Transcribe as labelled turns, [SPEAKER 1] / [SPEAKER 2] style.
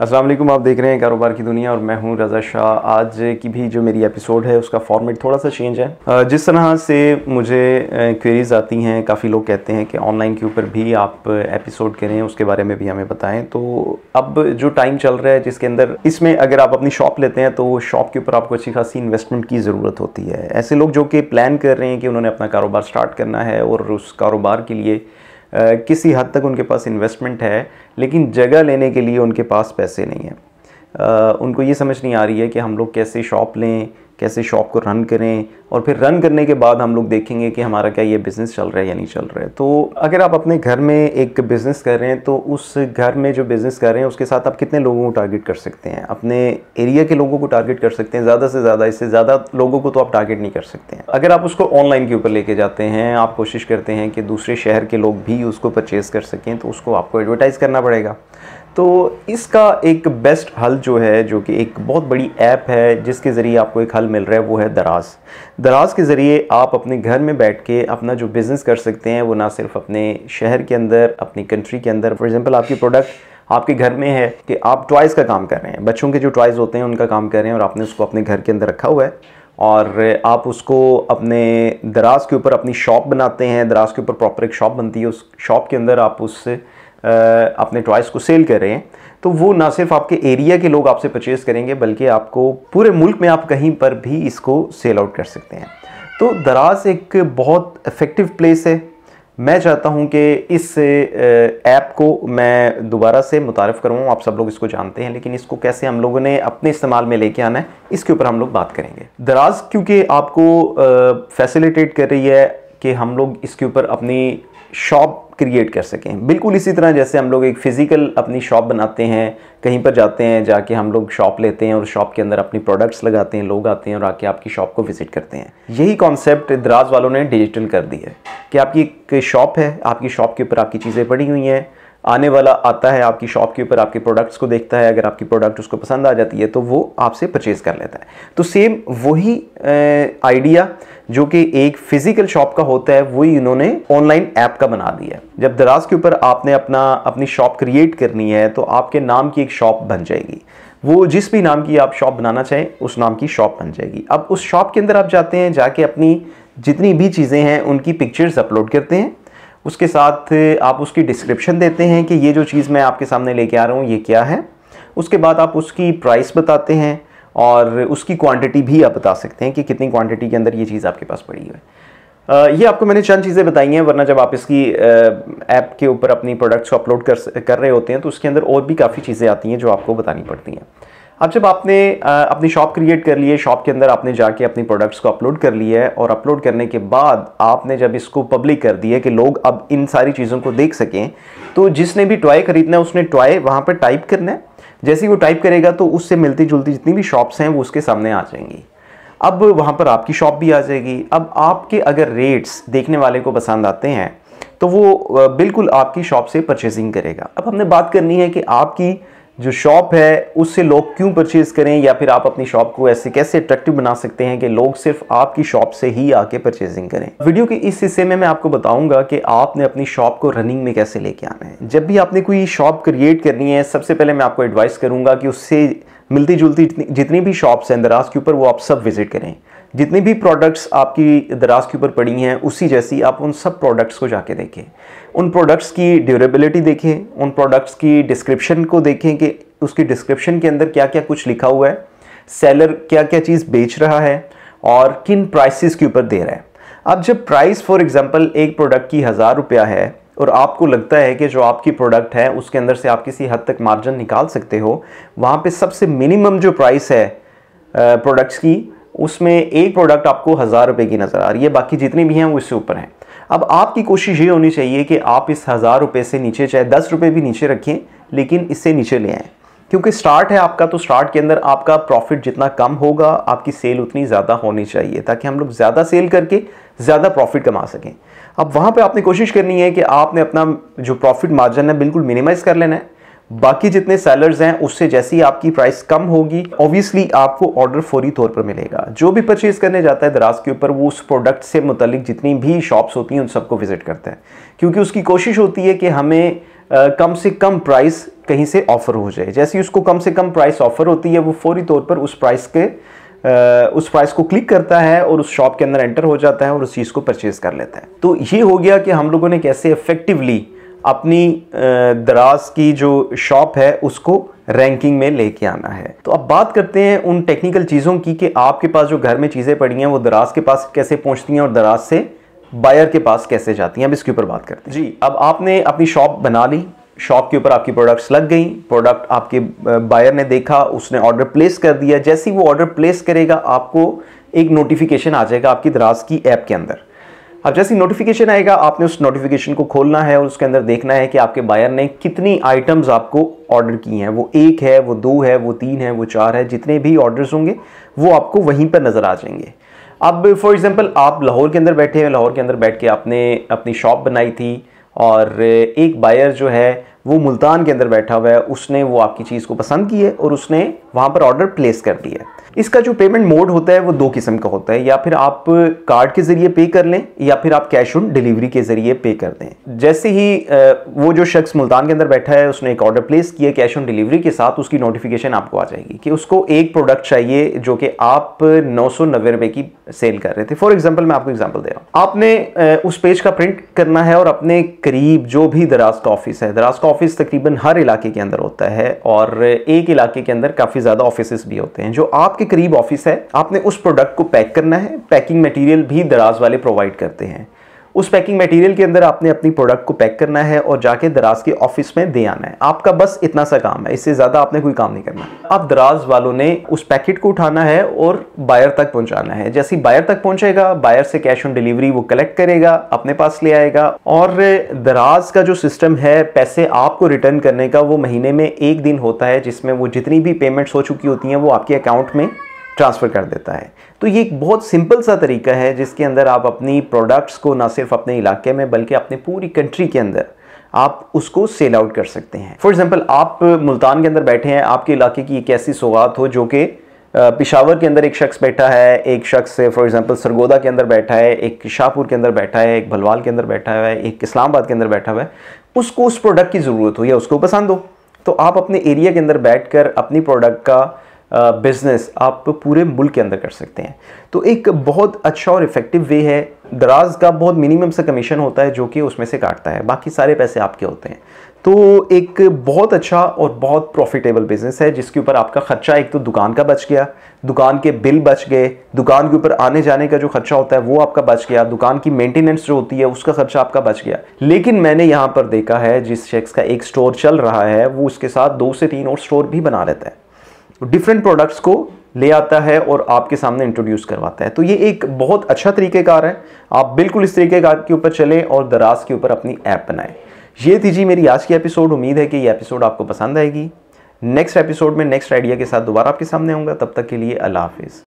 [SPEAKER 1] असलम आप देख रहे हैं कारोबार की दुनिया और मैं हूं रज़ा शाह आज की भी जो मेरी एपिसोड है उसका फॉर्मेट थोड़ा सा चेंज है जिस तरह से मुझे क्वेरीज आती हैं काफ़ी लोग कहते हैं कि ऑनलाइन के ऊपर भी आप एपिसोड करें उसके बारे में भी हमें बताएं तो अब जो टाइम चल रहा है जिसके अंदर इसमें अगर आप अपनी शॉप लेते हैं तो शॉप के ऊपर आपको अच्छी खासी इन्वेस्टमेंट की ज़रूरत होती है ऐसे लोग जो कि प्लान कर रहे हैं कि उन्होंने अपना कारोबार स्टार्ट करना है और उस कारोबार के लिए किसी हद तक उनके पास इन्वेस्टमेंट है लेकिन जगह लेने के लिए उनके पास पैसे नहीं हैं उनको ये समझ नहीं आ रही है कि हम लोग कैसे शॉप लें कैसे शॉप को रन करें और फिर रन करने के बाद हम लोग देखेंगे कि हमारा क्या ये बिज़नेस चल रहा है या नहीं चल रहा है तो अगर आप अपने घर में एक बिज़नेस कर रहे हैं तो उस घर में जो बिज़नेस कर रहे हैं उसके साथ आप कितने लोगों को टारगेट कर सकते हैं अपने एरिया के लोगों को टारगेट कर सकते हैं ज़्यादा से ज़्यादा इससे ज़्यादा लोगों को तो आप टारगेट नहीं कर सकते हैं अगर आप उसको ऑनलाइन के ऊपर लेके जाते हैं आप कोशिश करते हैं कि दूसरे शहर के लोग भी उसको परचेज़ कर सकें तो उसको आपको एडवर्टाइज़ करना पड़ेगा तो इसका एक बेस्ट हल जो है जो कि एक बहुत बड़ी ऐप है जिसके ज़रिए आपको एक हल मिल रहा है वो है दराज दराज के ज़रिए आप अपने घर में बैठ के अपना जो बिज़नेस कर सकते हैं वो ना सिर्फ अपने शहर के अंदर अपनी कंट्री के अंदर फॉर एग्ज़ाम्पल आपकी प्रोडक्ट आपके घर में है कि आप टॉयज़ का काम कर रहे हैं बच्चों के जो टॉयज़ होते हैं उनका काम कर रहे हैं और आपने उसको अपने घर के अंदर रखा हुआ है और आप उसको अपने दराज के ऊपर अपनी शॉप बनाते हैं दराज के ऊपर प्रॉपर एक शॉप बनती है उस शॉप के अंदर आप उससे अपने टॉयस को सेल कर रहे हैं तो वो ना सिर्फ आपके एरिया के लोग आपसे परचेज़ करेंगे बल्कि आपको पूरे मुल्क में आप कहीं पर भी इसको सेल आउट कर सकते हैं तो दराज एक बहुत इफ़ेक्टिव प्लेस है मैं चाहता हूं कि इस ऐप को मैं दोबारा से मुतारफ़ करवाऊँ आप सब लोग इसको जानते हैं लेकिन इसको कैसे हम लोगों ने अपने इस्तेमाल में लेके आना है इसके ऊपर हम लोग बात करेंगे दराज क्योंकि आपको फैसिलिटेट कर रही है कि हम लोग इसके ऊपर अपनी शॉप क्रिएट कर सकें बिल्कुल इसी तरह जैसे हम लोग एक फ़िज़िकल अपनी शॉप बनाते हैं कहीं पर जाते हैं जाके हम लोग शॉप लेते हैं और शॉप के अंदर अपनी प्रोडक्ट्स लगाते हैं लोग आते हैं और आके आपकी शॉप को विज़िट करते हैं यही कॉन्सेप्ट दराज वालों ने डिजिटल कर दी है कि आपकी एक शॉप है आपकी शॉप के ऊपर आपकी चीज़ें पड़ी हुई हैं आने वाला आता है आपकी शॉप के ऊपर आपके प्रोडक्ट्स को देखता है अगर आपकी प्रोडक्ट उसको पसंद आ जाती है तो वो आपसे परचेज़ कर लेता है तो सेम वही आइडिया जो कि एक फ़िज़िकल शॉप का होता है वही इन्होंने ऑनलाइन ऐप का बना दिया है जब दराज के ऊपर आपने अपना अपनी शॉप क्रिएट करनी है तो आपके नाम की एक शॉप बन जाएगी वो जिस भी नाम की आप शॉप बनाना चाहें उस नाम की शॉप बन जाएगी अब उस शॉप के अंदर आप जाते हैं जाके अपनी जितनी भी चीज़ें हैं उनकी पिक्चर्स अपलोड करते हैं उसके साथ आप उसकी डिस्क्रिप्शन देते हैं कि ये जो चीज़ मैं आपके सामने लेके आ रहा हूँ ये क्या है उसके बाद आप उसकी प्राइस बताते हैं और उसकी क्वांटिटी भी आप बता सकते हैं कि कितनी क्वांटिटी के अंदर ये चीज़ आपके पास पड़ी है ये आपको मैंने चंद चीज़ें बताई हैं वरना जब आप इसकी ऐप के ऊपर अपनी प्रोडक्ट्स को अपलोड कर कर रहे होते हैं तो उसके अंदर और भी काफ़ी चीज़ें आती हैं जो आपको बतानी पड़ती हैं अब जब आपने अपनी शॉप क्रिएट कर ली है शॉप के अंदर आपने जाके अपनी प्रोडक्ट्स को अपलोड कर लिया है और अपलोड करने के बाद आपने जब इसको पब्लिक कर दिया कि लोग अब इन सारी चीज़ों को देख सकें तो जिसने भी टॉय खरीदना है उसने टॉय वहाँ पर टाइप करना है जैसे ही वो टाइप करेगा तो उससे मिलती जुलती जितनी भी शॉप्स हैं वो उसके सामने आ जाएंगी अब वहाँ पर आपकी शॉप भी आ जाएगी अब आपके अगर रेट्स देखने वाले को पसंद आते हैं तो वो बिल्कुल आपकी शॉप से परचेजिंग करेगा अब हमने बात करनी है कि आपकी जो शॉप है उससे लोग क्यों परचेज़ करें या फिर आप अपनी शॉप को ऐसे कैसे अट्रैक्टिव बना सकते हैं कि लोग सिर्फ आपकी शॉप से ही आके परचेजिंग करें वीडियो के इस हिस्से में मैं आपको बताऊंगा कि आपने अपनी शॉप को रनिंग में कैसे लेके आना है जब भी आपने कोई शॉप क्रिएट करनी है सबसे पहले मैं आपको एडवाइस करूँगा कि उससे मिलती जुलती जितनी भी शॉप्स हैं दराज के ऊपर वो आप सब विजिट करें जितनी भी प्रोडक्ट्स आपकी दराज के ऊपर पड़ी हैं उसी जैसी आप उन सब प्रोडक्ट्स को जाके देखें उन प्रोडक्ट्स की ड्यूरेबिलिटी देखें उन प्रोडक्ट्स की डिस्क्रिप्शन को देखें कि उसकी डिस्क्रिप्शन के अंदर क्या क्या कुछ लिखा हुआ है सेलर क्या क्या चीज़ बेच रहा है और किन प्राइसिस के ऊपर दे रहा है अब जब प्राइस फॉर एग्जाम्पल एक प्रोडक्ट की हज़ार रुपया है और आपको लगता है कि जो आपकी प्रोडक्ट है उसके अंदर से आप किसी हद तक मार्जिन निकाल सकते हो वहाँ पे सबसे मिनिमम जो प्राइस है प्रोडक्ट्स की उसमें एक प्रोडक्ट आपको हज़ार रुपये की नज़र आ रही है बाकी जितनी भी हैं वो इससे ऊपर हैं अब आपकी कोशिश ये होनी चाहिए कि आप इस हज़ार रुपये से नीचे चाहे दस रुपये भी नीचे रखें लेकिन इससे नीचे ले आएँ क्योंकि स्टार्ट है आपका तो स्टार्ट के अंदर आपका प्रॉफिट जितना कम होगा आपकी सेल उतनी ज़्यादा होनी चाहिए ताकि हम लोग ज़्यादा सेल करके ज़्यादा प्रॉफिट कमा सकें अब वहाँ पे आपने कोशिश करनी है कि आपने अपना जो प्रॉफिट मार्जिन है बिल्कुल मिनिमाइज़ कर लेना है बाकी जितने सेलर्स हैं उससे जैसी आपकी प्राइस कम होगी ऑब्वियसली आपको ऑर्डर फौरी तौर पर मिलेगा जो भी परचेज़ करने जाता है दराज के ऊपर वो उस प्रोडक्ट से मुतलिक जितनी भी शॉप्स होती हैं उन सबको विज़िट करते हैं क्योंकि उसकी कोशिश होती है कि हमें आ, कम से कम प्राइस कहीं से ऑफ़र हो जाए जैसी उसको कम से कम प्राइस ऑफ़र होती है वो फौरी तौर पर उस प्राइस के उस प्राइस को क्लिक करता है और उस शॉप के अंदर एंटर हो जाता है और उस चीज़ को परचेज़ कर लेता है तो ये हो गया कि हम लोगों ने कैसे इफ़ेक्टिवली अपनी दराज की जो शॉप है उसको रैंकिंग में लेके आना है तो अब बात करते हैं उन टेक्निकल चीज़ों की कि आपके पास जो घर में चीज़ें पड़ी हैं वो दराज के पास कैसे पहुंचती हैं और दराज से बायर के पास कैसे जाती हैं अब इसके ऊपर बात करते हैं जी अब आपने अपनी शॉप बना ली शॉप के ऊपर आपकी प्रोडक्ट्स लग गई प्रोडक्ट आपके बायर ने देखा उसने ऑर्डर प्लेस कर दिया जैसे ही वो ऑर्डर प्लेस करेगा आपको एक नोटिफिकेशन आ जाएगा आपकी दराज की ऐप के अंदर अब जैसे नोटिफिकेशन आएगा आपने उस नोटिफिकेशन को खोलना है और उसके अंदर देखना है कि आपके बायर ने कितनी आइटम्स आपको ऑर्डर की हैं वो एक है वो दो है वो तीन है वो चार है जितने भी ऑर्डर्स होंगे वो आपको वहीं पर नज़र आ जाएंगे अब फॉर एग्ज़ाम्पल आप लाहौर के अंदर बैठे हैं लाहौर के अंदर बैठ के आपने अपनी शॉप बनाई थी और एक बायर जो है वो मुल्तान के अंदर बैठा हुआ है उसने वो आपकी चीज़ को पसंद की है और उसने वहाँ पर ऑर्डर प्लेस कर दिया इसका जो पेमेंट मोड होता है वो दो किस्म का होता है या फिर आप कार्ड के ज़रिए पे कर लें या फिर आप कैश ऑन डिलीवरी के ज़रिए पे कर दें जैसे ही वो जो शख्स मुल्तान के अंदर बैठा है उसने एक ऑर्डर प्लेस किया कैश ऑन डिलीवरी के साथ उसकी नोटिफिकेशन आपको आ जाएगी कि उसको एक प्रोडक्ट चाहिए जो कि आप नौ सौ नब्बे रुपए की सेल कर रहे थे फॉर एग्जाम्पल मैं आपको एग्जाम्पल दे रहा हूँ आपने उस पेज का प्रिंट करना है और अपने करीब जो भी दराज का ऑफिस है दराज का ऑफिस तकरीबन हर इलाके के अंदर होता है और एक इलाके के अंदर काफ़ी ज़्यादा ऑफिस भी होते हैं जो आपके करीब ऑफिस है आपने उस प्रोडक्ट को पैक करना है पैकिंग मटीरियल भी दराज वाले प्रोवाइड करते हैं उस पैकिंग मटेरियल के अंदर आपने अपनी प्रोडक्ट को पैक करना है और जाके दराज के ऑफिस में दे आना है आपका बस इतना सा काम है इससे ज़्यादा आपने कोई काम नहीं करना अब दराज वालों ने उस पैकेट को उठाना है और बायर तक पहुंचाना है जैसे ही बायर तक पहुंचेगा बायर से कैश ऑन डिलीवरी वो कलेक्ट करेगा अपने पास ले आएगा और दराज का जो सिस्टम है पैसे आपको रिटर्न करने का वो महीने में एक दिन होता है जिसमें वो जितनी भी पेमेंट्स हो चुकी होती हैं वो आपके अकाउंट में ट्रांसफ़र कर देता है तो ये एक बहुत सिंपल सा तरीका है जिसके अंदर आप अपनी प्रोडक्ट्स को ना सिर्फ अपने इलाके में बल्कि अपने पूरी कंट्री के अंदर आप उसको सेल आउट कर सकते हैं फॉर एग्जाम्पल आप मुल्तान के अंदर बैठे हैं आपके इलाके की एक ऐसी सौगात हो जो कि पिशावर के अंदर एक शख्स बैठा है एक शख्स फॉर एग्जांपल सरगोदा के अंदर बैठा है एक शाहपुर के अंदर बैठा है एक भलवाल के अंदर बैठा हुआ है एक इस्लामाबाद के अंदर बैठा हुआ है उसको उस प्रोडक्ट की ज़रूरत हो या उसको पसंद हो तो आप अपने एरिया के अंदर बैठ कर अपनी प्रोडक्ट का बिज़नेस आप पूरे मुल्क के अंदर कर सकते हैं तो एक बहुत अच्छा और इफ़ेक्टिव वे है दराज का बहुत मिनिमम सा कमीशन होता है जो कि उसमें से काटता है बाकी सारे पैसे आपके होते हैं तो एक बहुत अच्छा और बहुत प्रॉफिटेबल बिज़नेस है जिसके ऊपर आपका ख़र्चा एक तो दुकान का बच गया दुकान के बिल बच गए दुकान के ऊपर आने जाने का जो खर्चा होता है वो आपका बच गया दुकान की मेंटेनेंस जो होती है उसका खर्चा आपका बच गया लेकिन मैंने यहाँ पर देखा है जिस शख्स का एक स्टोर चल रहा है वो उसके साथ दो से तीन और स्टोर भी बना लेता है डिफरेंट तो प्रोडक्ट्स को ले आता है और आपके सामने इंट्रोड्यूस करवाता है तो ये एक बहुत अच्छा तरीक़ेकार है आप बिल्कुल इस तरीक़ेकार के ऊपर चलें और दराज के ऊपर अपनी ऐप बनाएं ये थी जी मेरी आज की एपिसोड उम्मीद है कि ये एपिसोड आपको पसंद आएगी नेक्स्ट एपिसोड में नेक्स्ट आइडिया के साथ दोबारा आपके सामने आऊँगा तब तक के लिए अल्लाह हाफिज़